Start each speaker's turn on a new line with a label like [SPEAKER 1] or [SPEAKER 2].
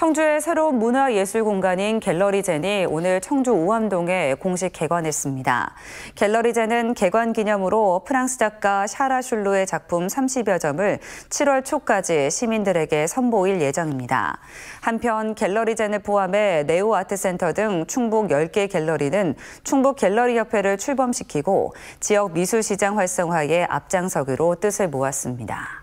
[SPEAKER 1] 청주의 새로운 문화예술 공간인 갤러리젠이 오늘 청주 우암동에 공식 개관했습니다. 갤러리젠은 개관 기념으로 프랑스 작가 샤라 슐루의 작품 30여 점을 7월 초까지 시민들에게 선보일 예정입니다. 한편 갤러리젠을 포함해 네오 아트센터 등 충북 10개 갤러리는 충북 갤러리협회를 출범시키고 지역 미술시장 활성화에 앞장서기로 뜻을 모았습니다.